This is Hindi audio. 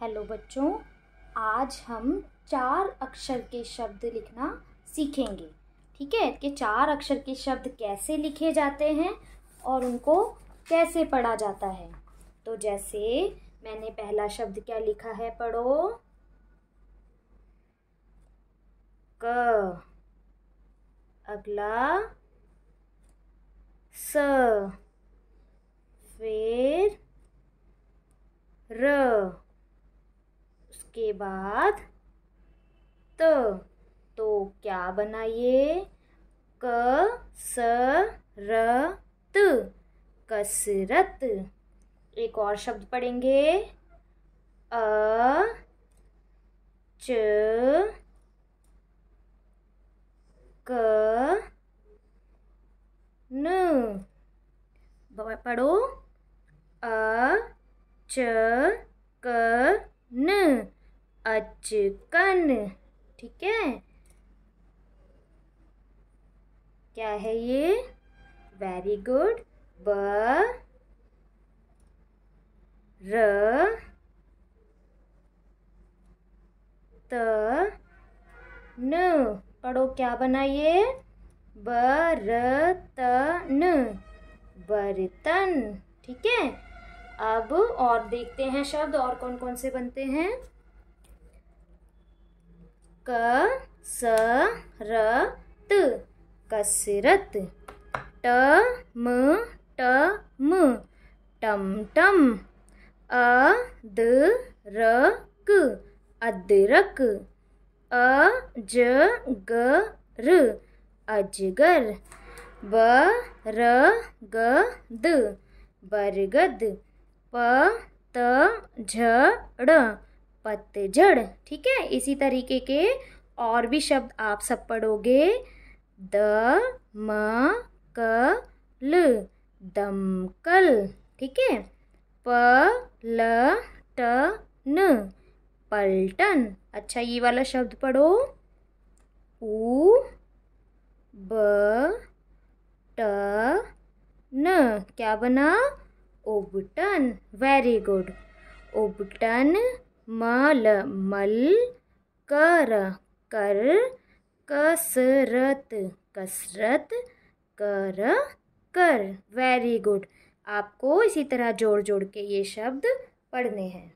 हेलो बच्चों आज हम चार अक्षर के शब्द लिखना सीखेंगे ठीक है कि चार अक्षर के शब्द कैसे लिखे जाते हैं और उनको कैसे पढ़ा जाता है तो जैसे मैंने पहला शब्द क्या लिखा है पढ़ो क अगला स के बाद त तो क्या बनाइए क स र त कसरत एक और शब्द पढ़ेंगे अ च क न पढ़ो अ च क न अचकन ठीक है क्या है ये वेरी गुड ब र त न पढ़ो क्या त न बर्तन ठीक है अब और देखते हैं शब्द और कौन कौन से बनते हैं क स र कसरत ट म टम टम अ द अदरक अजगर अजगर बरगद बरगद प त पतझड़ ठीक है इसी तरीके के और भी शब्द आप सब पढ़ोगे द म क ल दमकल ठीक है प ल ट न पलटन अच्छा ये वाला शब्द पढ़ो ऊ ब ट न क्या बना उबटन वेरी गुड उबटन मल मल कर कर कसरत कसरत कर कर वेरी गुड आपको इसी तरह जोड़ जोड़ के ये शब्द पढ़ने हैं